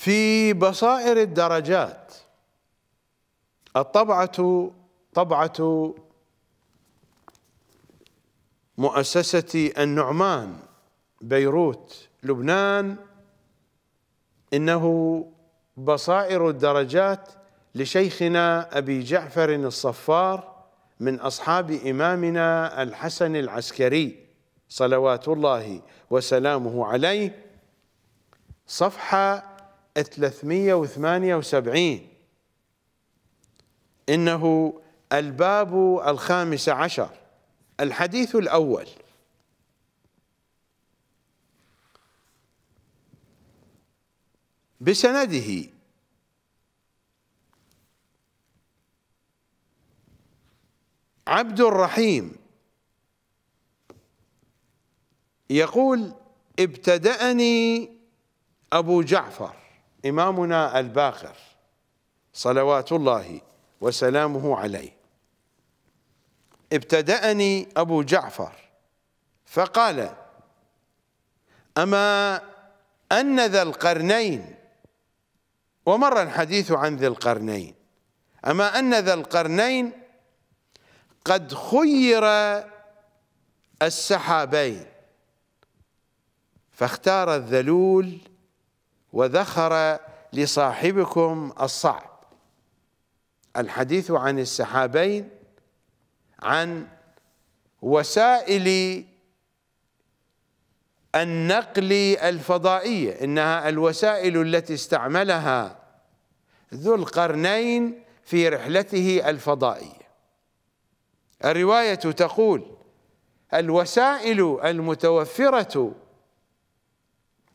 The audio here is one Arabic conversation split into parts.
في بصائر الدرجات الطبعة طبعة مؤسسة النعمان بيروت لبنان إنه بصائر الدرجات لشيخنا أبي جعفر الصفار من أصحاب إمامنا الحسن العسكري صلوات الله وسلامه عليه صفحة 378 إنه الباب الخامس عشر الحديث الأول بسنده عبد الرحيم يقول ابتدأني أبو جعفر إمامنا الباقر صلوات الله وسلامه عليه ابتدأني أبو جعفر فقال أما أن ذا القرنين ومر الحديث عن ذي القرنين أما أن ذا القرنين قد خير السحابين فاختار الذلول وذخر لصاحبكم الصعب الحديث عن السحابين عن وسائل النقل الفضائية إنها الوسائل التي استعملها ذو القرنين في رحلته الفضائية الرواية تقول الوسائل المتوفرة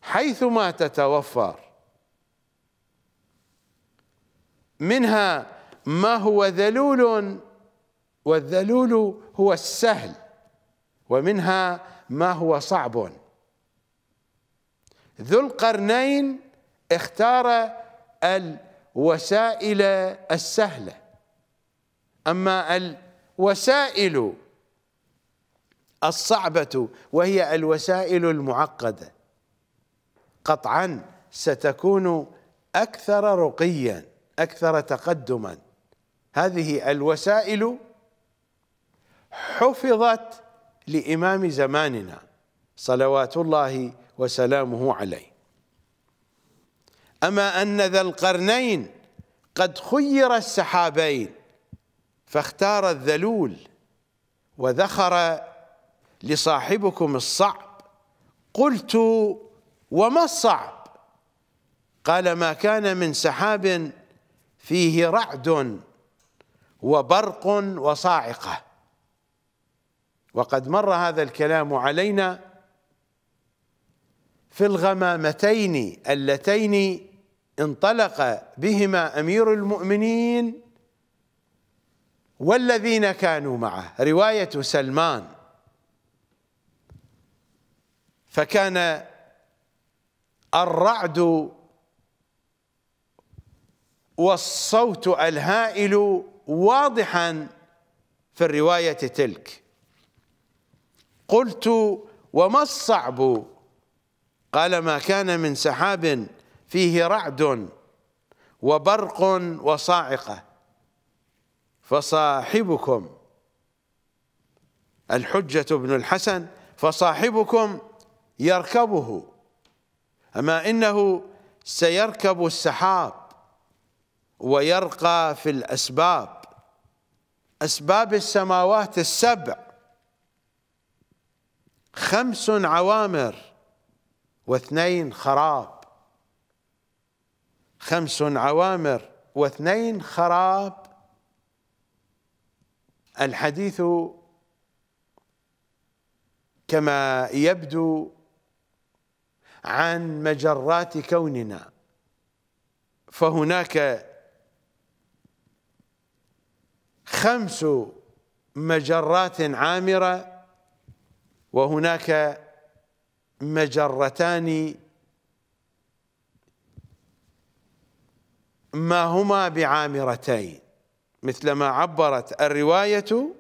حيثما تتوفر منها ما هو ذلول والذلول هو السهل ومنها ما هو صعب ذو القرنين اختار الوسائل السهله اما الوسائل الصعبه وهي الوسائل المعقده قطعا ستكون اكثر رقيا اكثر تقدما هذه الوسائل حفظت لامام زماننا صلوات الله وسلامه عليه اما ان ذا القرنين قد خير السحابين فاختار الذلول وذخر لصاحبكم الصعب قلت وما الصعب قال ما كان من سحاب فيه رعد وبرق وصاعقه وقد مر هذا الكلام علينا في الغمامتين اللتين انطلق بهما امير المؤمنين والذين كانوا معه روايه سلمان فكان الرعد والصوت الهائل واضحا في الروايه تلك قلت وما الصعب قال ما كان من سحاب فيه رعد وبرق وصاعقه فصاحبكم الحجه بن الحسن فصاحبكم يركبه أما إنه سيركب السحاب ويرقى في الأسباب أسباب السماوات السبع خمس عوامر واثنين خراب خمس عوامر واثنين خراب الحديث كما يبدو عن مجرات كوننا فهناك خمس مجرات عامرة وهناك مجرتان ما هما بعامرتين مثل ما عبرت الرواية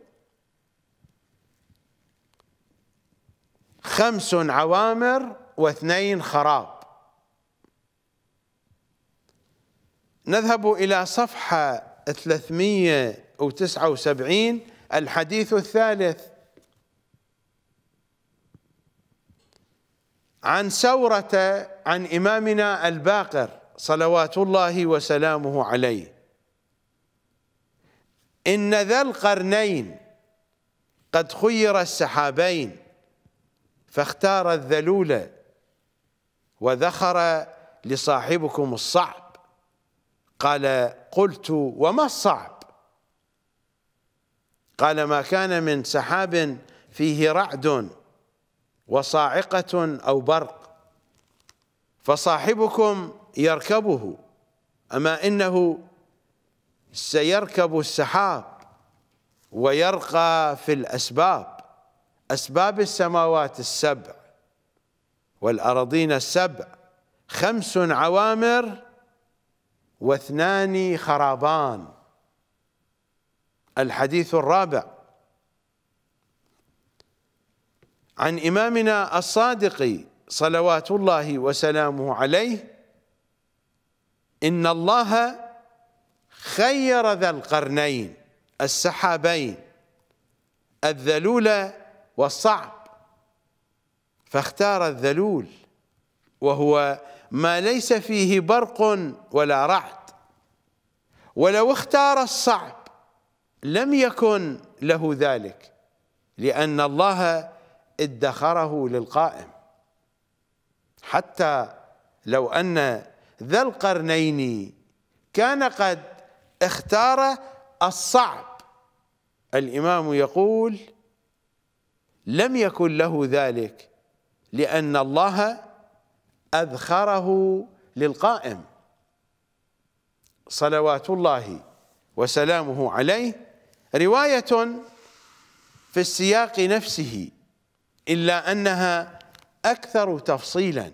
خمس عوامر واثنين خراب نذهب إلى صفحة 379 الحديث الثالث عن سورة عن إمامنا الباقر صلوات الله وسلامه عليه إن ذا القرنين قد خير السحابين فاختار الذلول وذخر لصاحبكم الصعب قال قلت وما الصعب قال ما كان من سحاب فيه رعد وصاعقة أو برق فصاحبكم يركبه أما إنه سيركب السحاب ويرقى في الأسباب أسباب السماوات السبع والأراضين السبع خمس عوامر واثنان خرابان الحديث الرابع عن إمامنا الصادق صلوات الله وسلامه عليه إن الله خير ذا القرنين السحابين الذلول والصعب فاختار الذلول وهو ما ليس فيه برق ولا رعد ولو اختار الصعب لم يكن له ذلك لأن الله ادخره للقائم حتى لو أن ذا القرنين كان قد اختار الصعب الإمام يقول لم يكن له ذلك لأن الله أذخره للقائم صلوات الله وسلامه عليه رواية في السياق نفسه إلا أنها أكثر تفصيلا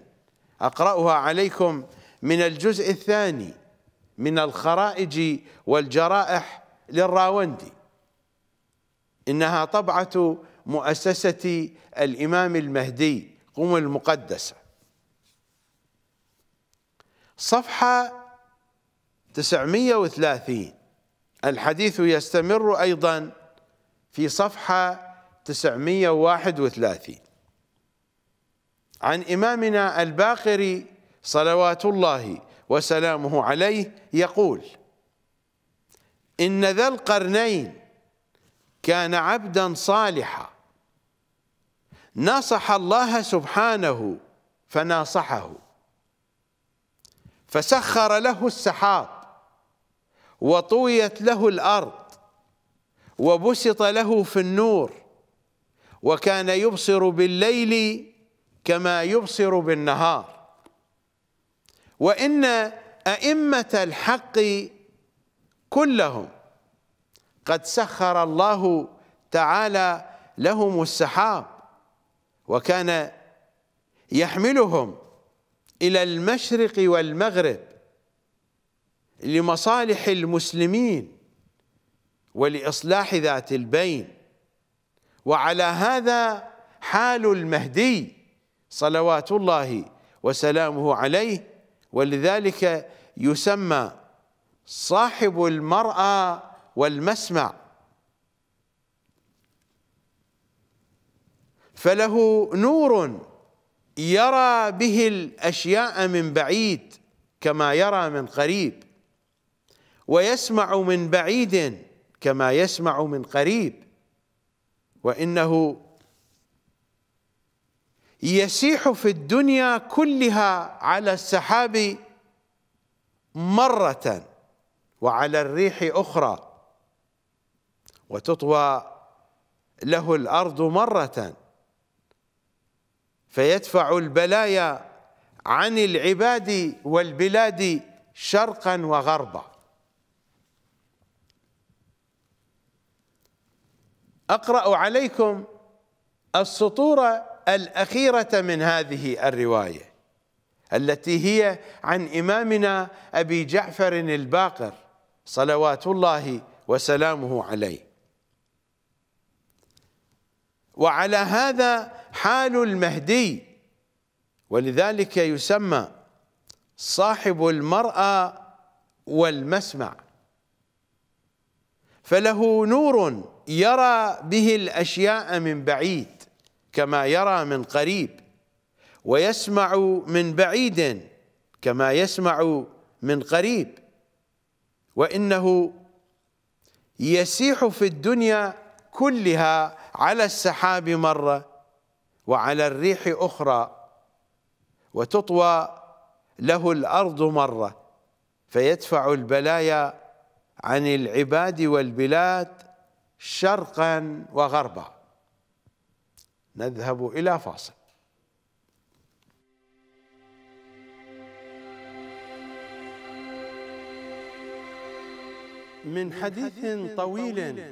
أقرأها عليكم من الجزء الثاني من الخرائج والجرائح للراوندي إنها طبعة مؤسسة الإمام المهدي قم المقدسة صفحة 930 الحديث يستمر أيضا في صفحة 931 عن إمامنا الباقري صلوات الله وسلامه عليه يقول إن ذا القرنين كان عبدا صالحا ناصح الله سبحانه فناصحه فسخر له السحاب وطويت له الارض وبسط له في النور وكان يبصر بالليل كما يبصر بالنهار وان ائمه الحق كلهم قد سخر الله تعالى لهم السحاب وكان يحملهم إلى المشرق والمغرب لمصالح المسلمين ولإصلاح ذات البين وعلى هذا حال المهدي صلوات الله وسلامه عليه ولذلك يسمى صاحب المرأى والمسمع فله نور يرى به الاشياء من بعيد كما يرى من قريب ويسمع من بعيد كما يسمع من قريب وانه يسيح في الدنيا كلها على السحاب مره وعلى الريح اخرى وتطوى له الارض مره فيدفع البلايا عن العباد والبلاد شرقا وغربا اقرا عليكم السطور الاخيره من هذه الروايه التي هي عن امامنا ابي جعفر الباقر صلوات الله وسلامه عليه وعلى هذا حال المهدي ولذلك يسمى صاحب المرأة والمسمع فله نور يرى به الأشياء من بعيد كما يرى من قريب ويسمع من بعيد كما يسمع من قريب وإنه يسيح في الدنيا كلها على السحاب مرة وعلى الريح أخرى وتطوى له الأرض مرة فيدفع البلايا عن العباد والبلاد شرقا وغربا نذهب إلى فاصل من حديث طويل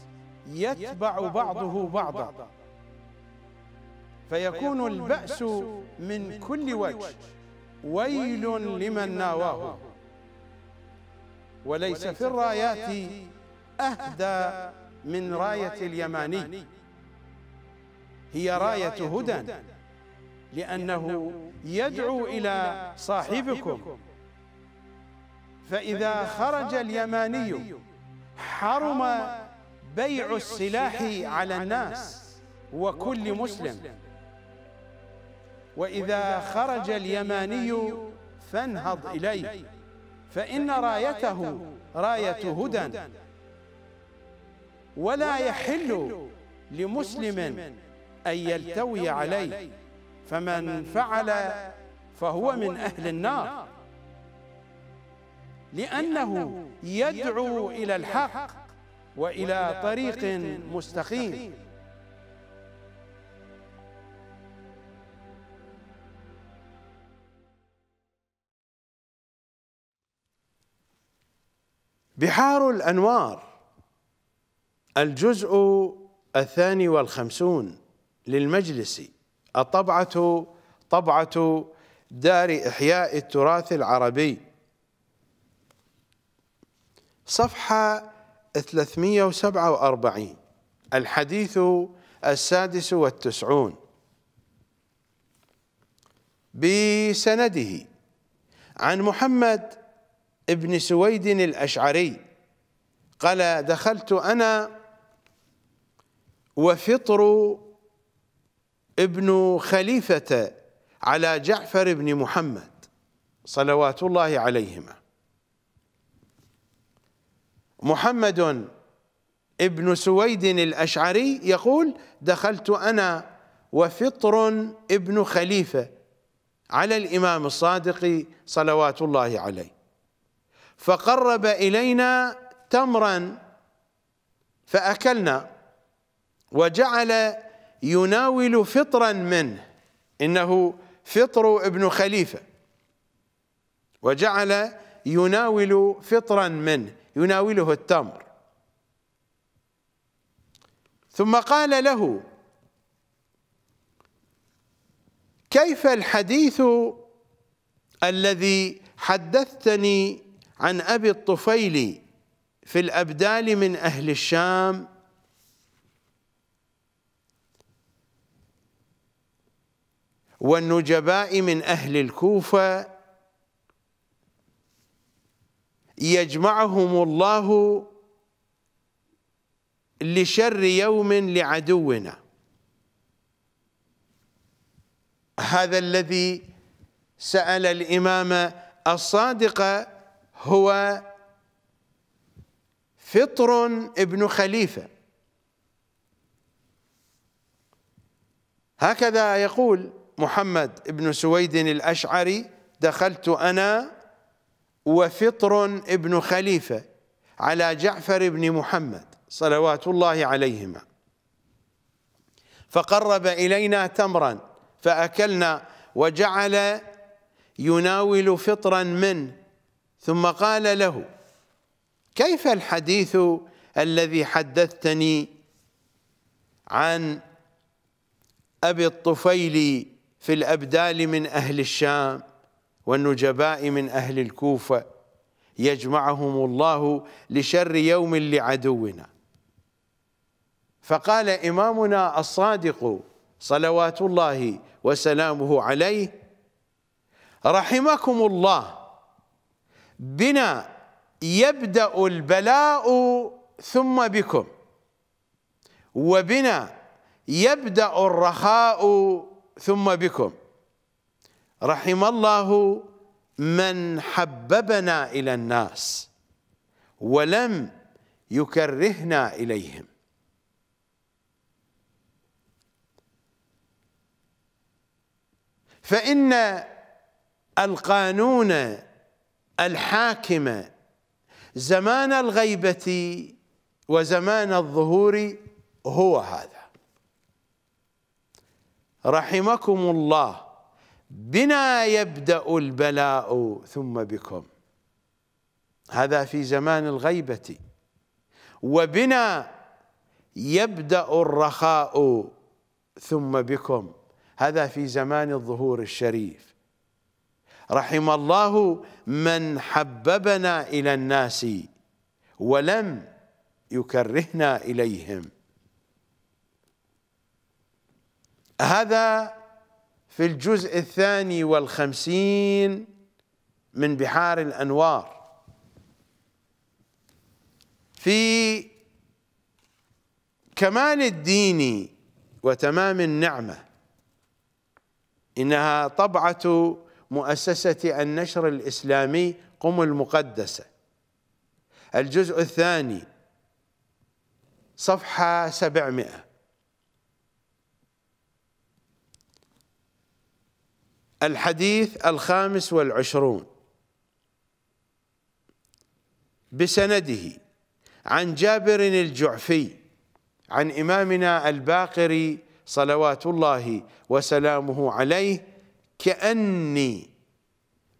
يتبع بعضه بعضا فيكون البأس من كل وجه ويل لمن ناواه وليس في الرايات أهدى من راية اليماني هي راية هدى لأنه يدعو إلى صاحبكم فإذا خرج اليماني حرم بيع السلاح على الناس وكل مسلم وإذا خرج اليماني فانهض إليه فإن رايته راية هدى ولا يحل لمسلم أن يلتوي عليه فمن فعل فهو من أهل النار لأنه يدعو إلى الحق وإلى طريق مستقيم بحار الأنوار الجزء الثاني والخمسون للمجلس الطبعة طبعة دار إحياء التراث العربي صفحة 347 الحديث السادس والتسعون بسنده عن محمد ابن سويد الأشعري قال دخلت أنا وفطر ابن خليفة على جعفر بن محمد صلوات الله عليهما محمد ابن سويد الأشعري يقول دخلت أنا وفطر ابن خليفة على الإمام الصادق صلوات الله عليه فقرب إلينا تمرا فأكلنا وجعل يناول فطرا منه إنه فطر ابن خليفة وجعل يناول فطرا منه يناوله التمر ثم قال له كيف الحديث الذي حدثتني عن أبي الطفيل في الأبدال من أهل الشام والنجباء من أهل الكوفة يجمعهم الله لشر يوم لعدونا هذا الذي سأل الإمام الصادق هو فطر ابن خليفة هكذا يقول محمد بن سويد الأشعري دخلت أنا وفطر ابن خليفة على جعفر بن محمد صلوات الله عليهما فقرب إلينا تمرا فأكلنا وجعل يناول فطرا منه ثم قال له كيف الحديث الذي حدثتني عن أبي الطفيل في الأبدال من أهل الشام والنجباء من أهل الكوفة يجمعهم الله لشر يوم لعدونا فقال إمامنا الصادق صلوات الله وسلامه عليه رحمكم الله بنا يبدأ البلاء ثم بكم وبنا يبدأ الرخاء ثم بكم رحم الله من حببنا إلى الناس ولم يكرهنا إليهم فإن القانون الحاكم زمان الغيبة وزمان الظهور هو هذا رحمكم الله بنا يبدأ البلاء ثم بكم هذا في زمان الغيبة وبنا يبدأ الرخاء ثم بكم هذا في زمان الظهور الشريف رحم الله من حببنا إلى الناس ولم يكرهنا إليهم هذا في الجزء الثاني والخمسين من بحار الأنوار في كمال الدين وتمام النعمة إنها طبعة مؤسسة النشر الإسلامي قم المقدسة الجزء الثاني صفحة سبعمائة الحديث الخامس والعشرون بسنده عن جابر الجعفي عن إمامنا الباقري صلوات الله وسلامه عليه كأني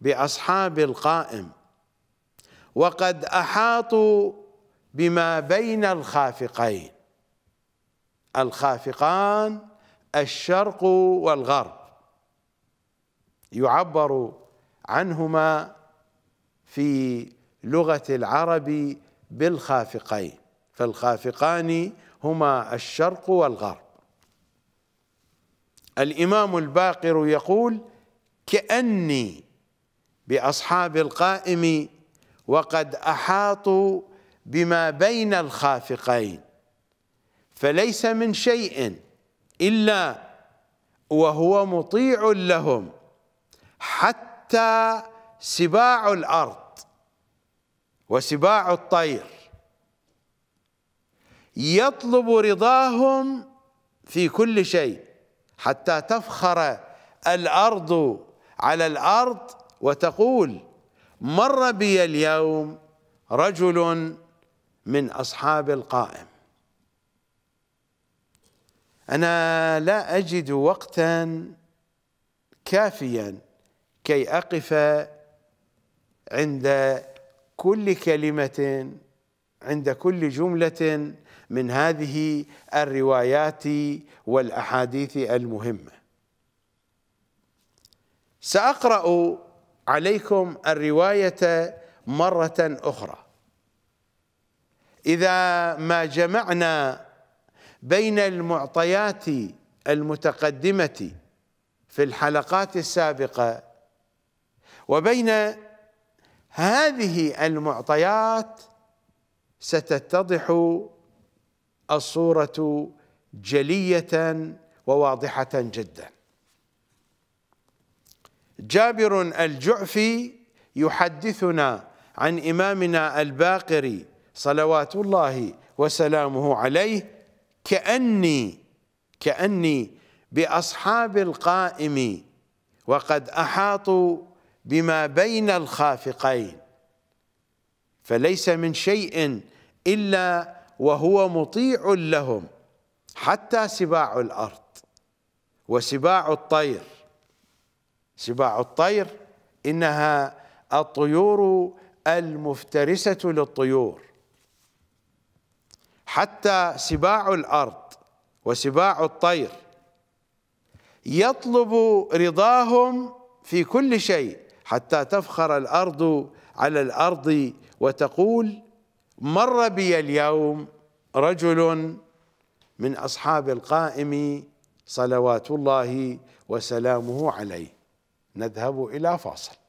بأصحاب القائم وقد أحاطوا بما بين الخافقين الخافقان الشرق والغرب يعبر عنهما في لغة العرب بالخافقين فالخافقان هما الشرق والغرب الإمام الباقر يقول كأني بأصحاب القائم وقد أحاطوا بما بين الخافقين فليس من شيء إلا وهو مطيع لهم حتى سباع الارض وسباع الطير يطلب رضاهم في كل شيء حتى تفخر الارض على الارض وتقول مر بي اليوم رجل من اصحاب القائم انا لا اجد وقتا كافيا كي أقف عند كل كلمة عند كل جملة من هذه الروايات والأحاديث المهمة سأقرأ عليكم الرواية مرة أخرى إذا ما جمعنا بين المعطيات المتقدمة في الحلقات السابقة وبين هذه المعطيات ستتضح الصورة جلية وواضحة جدا جابر الجعفي يحدثنا عن إمامنا الباقري صلوات الله وسلامه عليه كأني كأني بأصحاب القائم وقد أحاطوا بما بين الخافقين فليس من شيء إلا وهو مطيع لهم حتى سباع الأرض وسباع الطير سباع الطير إنها الطيور المفترسة للطيور حتى سباع الأرض وسباع الطير يطلب رضاهم في كل شيء حتى تفخر الارض على الارض وتقول مر بي اليوم رجل من اصحاب القائم صلوات الله وسلامه عليه نذهب الى فاصل